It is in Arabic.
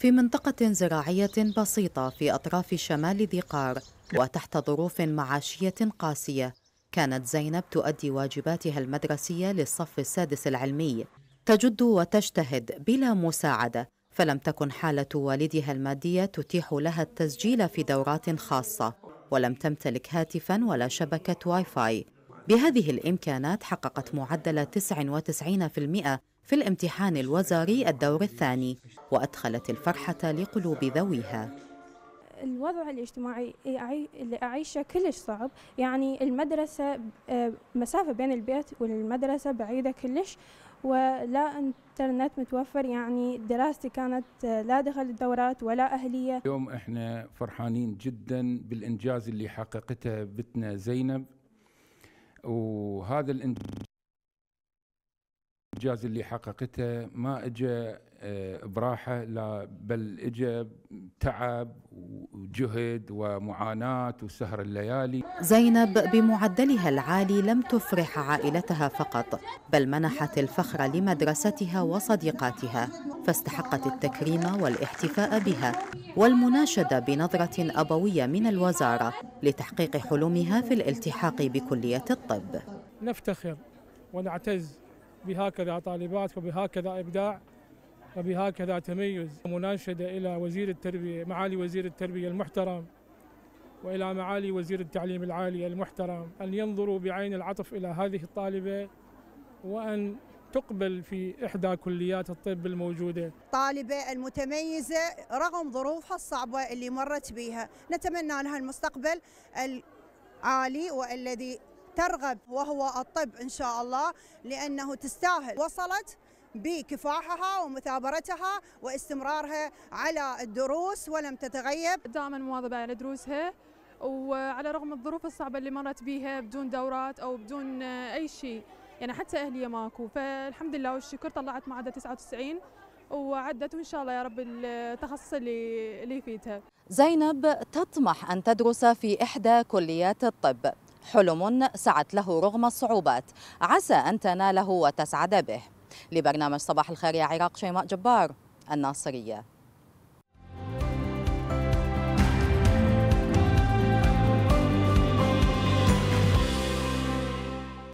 في منطقة زراعية بسيطة في أطراف شمال ذي قار وتحت ظروف معاشية قاسية كانت زينب تؤدي واجباتها المدرسية للصف السادس العلمي تجد وتجتهد بلا مساعدة فلم تكن حالة والدها المادية تتيح لها التسجيل في دورات خاصة ولم تمتلك هاتفا ولا شبكة واي فاي بهذه الإمكانات حققت معدل 99% في الامتحان الوزاري الدور الثاني وأدخلت الفرحة لقلوب ذويها الوضع الاجتماعي اللي أعيشه كلش صعب يعني المدرسة آه، مسافة بين البيت والمدرسة بعيدة كلش ولا انترنت متوفر يعني دراستي كانت آه، لا دخل الدورات ولا أهلية اليوم احنا فرحانين جدا بالإنجاز اللي حققته بتنا زينب وهذا الإنجاز اللي حققته ما اجى آه، براحه لا بل اجى تعب وجهد ومعاناه وسهر الليالي زينب بمعدلها العالي لم تفرح عائلتها فقط بل منحت الفخر لمدرستها وصديقاتها فاستحقت التكريم والاحتفاء بها والمناشده بنظره ابويه من الوزاره لتحقيق حلمها في الالتحاق بكليه الطب نفتخر ونعتز بهكذا طالبات وبهكذا ابداع وبهكذا تميز مناشدة إلى وزير التربية معالي وزير التربية المحترم وإلى معالي وزير التعليم العالي المحترم أن ينظروا بعين العطف إلى هذه الطالبة وأن تقبل في إحدى كليات الطب الموجودة طالبة المتميزة رغم ظروفها الصعبة اللي مرت بها نتمنى لها المستقبل العالي والذي ترغب وهو الطب إن شاء الله لأنه تستاهل وصلت بكفاحها ومثابرتها واستمرارها على الدروس ولم تتغيب دائما مواظبة على دروسها وعلى رغم الظروف الصعبة اللي مرت بيها بدون دورات أو بدون أي شيء يعني حتى أهلية ماكو فالحمد لله والشكر طلعت معدل 99 وعدت وإن شاء الله يا رب التخصص اللي, اللي فيتها زينب تطمح أن تدرس في إحدى كليات الطب حلم سعت له رغم الصعوبات عسى أن تناله وتسعد به لبرنامج صباح الخير يا عراق شيماء جبار الناصرية